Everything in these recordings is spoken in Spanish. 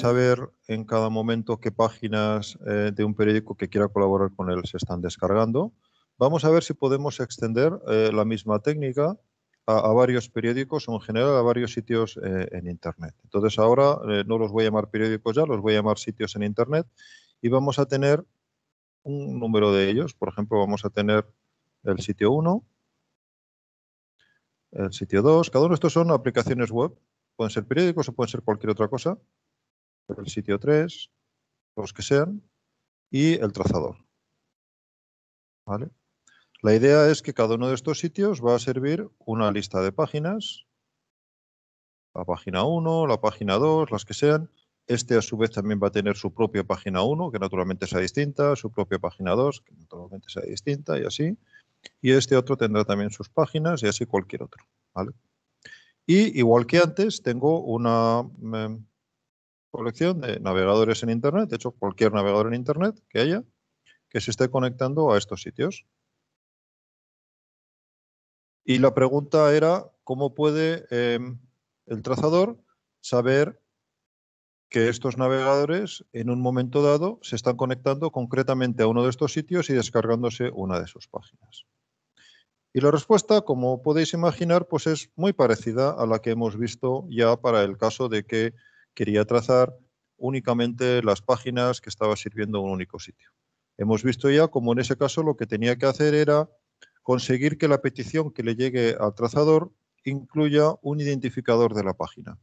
saber en cada momento qué páginas eh, de un periódico que quiera colaborar con él se están descargando. Vamos a ver si podemos extender eh, la misma técnica a, varios periódicos o en general a varios sitios eh, en Internet. Entonces ahora no los voy a llamar periódicos ya, los voy a llamar sitios en Internet y vamos a tener un número de ellos. Por ejemplo, vamos a tener el sitio 1, el sitio 2. Cada uno de estos son aplicaciones web. Pueden ser periódicos o pueden ser cualquier otra cosa el sitio 3, los que sean, y el trazador. ¿Vale? La idea es que cada uno de estos sitios va a servir una lista de páginas, la página 1, la página 2, las que sean. Este a su vez también va a tener su propia página 1, que naturalmente sea distinta, su propia página 2, que naturalmente sea distinta y así. Y este otro tendrá también sus páginas y así cualquier otro. ¿vale? Y igual que antes, tengo una, mm, colección de navegadores en Internet, de hecho cualquier navegador en Internet que haya, que se esté conectando a estos sitios. Y la pregunta era, ¿cómo puede em, el trazador saber que estos navegadores en un momento dado se están conectando concretamente a uno de estos sitios y descargándose una de sus páginas? Y la respuesta, como podéis imaginar, pues es muy parecida a la que hemos visto ya para el caso de que quería trazar únicamente las páginas que estaba sirviendo un único sitio. Hemos visto ya como en ese caso lo que tenía que hacer era conseguir que la petición que le llegue al trazador incluya un identificador de la página.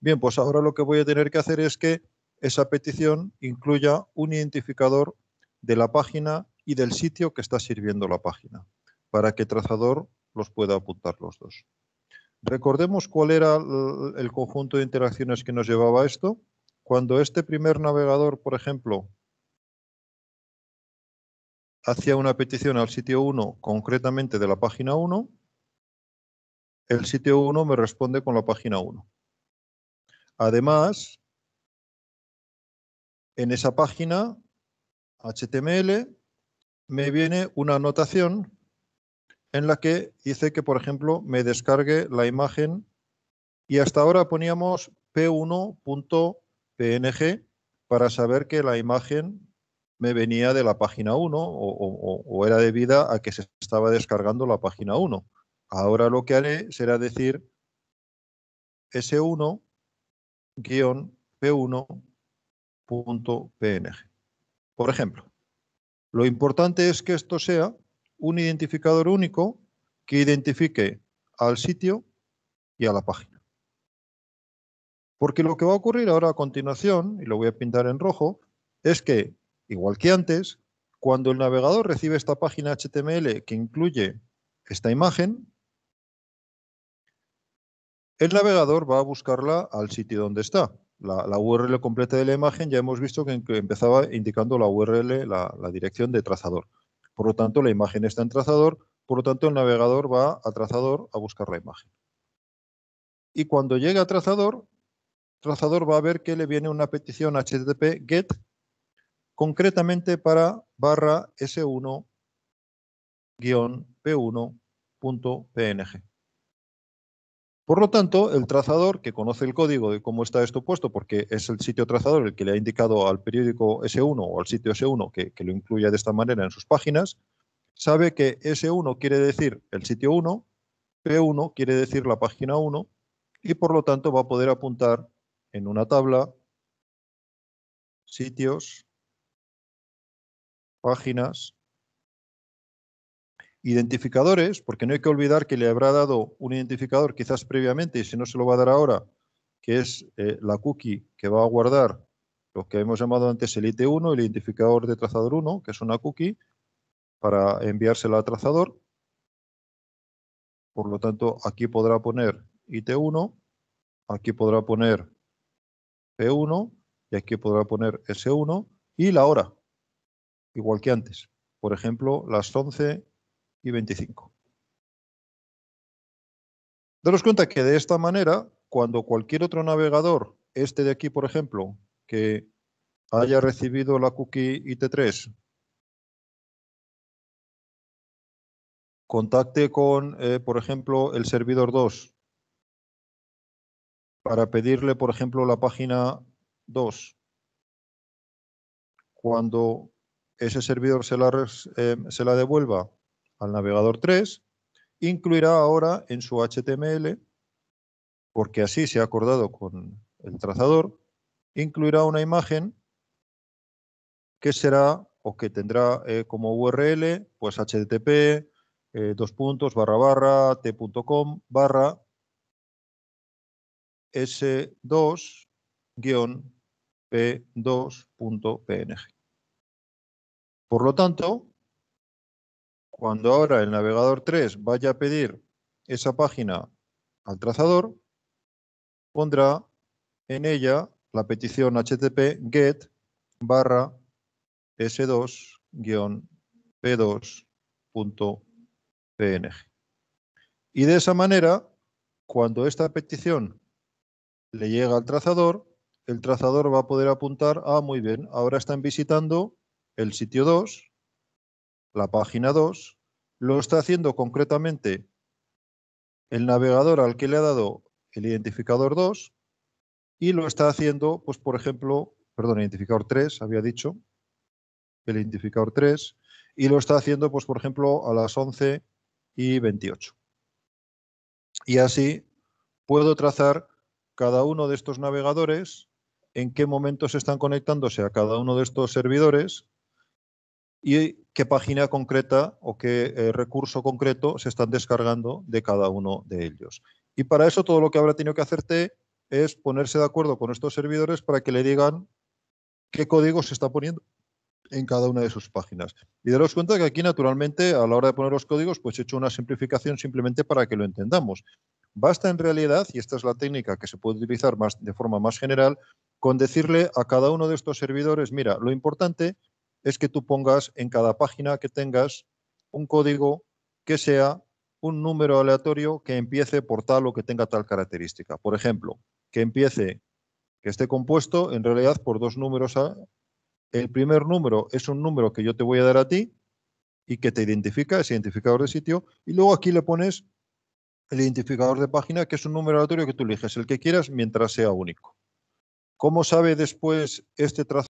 Bien, pues ahora lo que voy a tener que hacer es que esa petición incluya un identificador de la página y del sitio que está sirviendo la página, para que el trazador los pueda apuntar los dos. Recordemos cuál era el conjunto de interacciones que nos llevaba a esto. Cuando este primer navegador, por ejemplo, hacía una petición al sitio 1, concretamente de la página 1, el sitio 1 me responde con la página 1. Además, en esa página HTML me viene una anotación en la que dice que, por ejemplo, me descargue la imagen y hasta ahora poníamos p1.png para saber que la imagen me venía de la página 1 o, o, era debida a que se estaba descargando la página 1. Ahora lo que haré será decir s1-p1.png. Por ejemplo, lo importante es que esto sea un identificador único que identifique al sitio y a la página. Porque lo que va a ocurrir ahora a continuación, y lo voy a pintar en rojo, es que, igual que antes, cuando el navegador recibe esta página HTML que incluye esta imagen, el navegador va a buscarla al sitio donde está. La, URL completa de la imagen ya hemos visto que empezaba indicando la URL, la dirección de trazador. Por lo tanto, la imagen está en trazador, por lo tanto, el navegador va a trazador a buscar la imagen. Y cuando llega a trazador, trazador va a ver que le viene una petición HTTP GET, concretamente para barra S1-P1.png. Por lo tanto, el trazador, que conoce el código de cómo está esto puesto, porque es el sitio trazador el que le ha indicado al periódico S1 o al sitio S1 que, lo incluya de esta manera en sus páginas, sabe que S1 quiere decir el sitio 1, P1 quiere decir la página 1 y por lo tanto va a poder apuntar en una tabla sitios, páginas Identificadores, porque no hay que olvidar que le habrá dado un identificador quizás previamente y si no se lo va a dar ahora, que es eh, la cookie que va a guardar lo que hemos llamado antes el IT1, el identificador de trazador 1, que es una cookie, para enviársela al trazador. Por lo tanto, aquí podrá poner IT1, aquí podrá poner P1 y aquí podrá poner S1 y la hora, igual que antes. Por ejemplo, las 11 y 25. Daros cuenta que de esta manera, cuando cualquier otro navegador, este de aquí por ejemplo, que haya recibido la cookie IT3, contacte con, eh, por ejemplo, el servidor 2 para pedirle, por ejemplo, la página 2. Cuando ese servidor se la, eh, se la devuelva, al navegador 3, incluirá ahora en su HTML, porque así se ha acordado con el trazador, incluirá una imagen que será o que tendrá eh, como URL, pues http, eh, dos puntos, barra barra, t.com, barra, s2, p2.png. Por lo tanto, cuando ahora el navegador 3 vaya a pedir esa página al trazador, pondrá en ella la petición http get barra s2-p2.png. Y de esa manera, cuando esta petición le llega al trazador, el trazador va a poder apuntar, ah, muy bien, ahora están visitando el sitio 2 la página 2, lo está haciendo concretamente el navegador al que le ha dado el identificador 2 y lo está haciendo, pues por ejemplo, perdón, identificador 3, había dicho, el identificador 3, y lo está haciendo, pues por ejemplo, a las 11 y 28. Y así puedo trazar cada uno de estos navegadores, en qué momentos están conectándose a cada uno de estos servidores y qué página concreta o qué eh, recurso concreto se están descargando de cada uno de ellos. Y para eso todo lo que habrá tenido que hacerte es ponerse de acuerdo con estos servidores para que le digan qué código se está poniendo en cada una de sus páginas. Y daros cuenta que aquí, naturalmente, a la hora de poner los códigos, pues he hecho una simplificación simplemente para que lo entendamos. Basta en realidad, y esta es la técnica que se puede utilizar más, de forma más general, con decirle a cada uno de estos servidores, mira, lo importante es que tú pongas en cada página que tengas un código que sea un número aleatorio que empiece por tal o que tenga tal característica. Por ejemplo, que empiece, que esté compuesto en realidad por dos números. A, el primer número es un número que yo te voy a dar a ti y que te identifica, es identificador de sitio, y luego aquí le pones el identificador de página, que es un número aleatorio que tú eliges, el que quieras, mientras sea único. ¿Cómo sabe después este trazo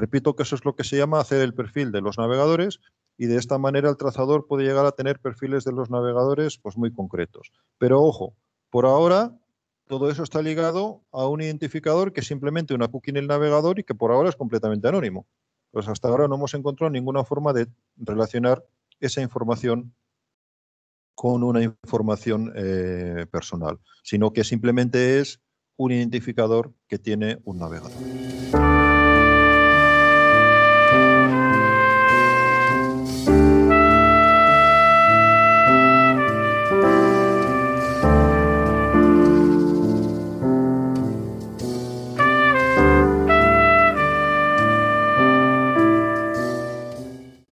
Repito que eso es lo que se llama hacer el perfil de los navegadores y de esta manera el trazador puede llegar a tener perfiles de los navegadores pues, muy concretos. Pero ojo, por ahora todo eso está ligado a un identificador que es simplemente una cookie en el navegador y que por ahora es completamente anónimo. Pues hasta ahora no hemos encontrado ninguna forma de relacionar esa información con una información eh, personal, sino que simplemente es un identificador que tiene un navegador. Thank you.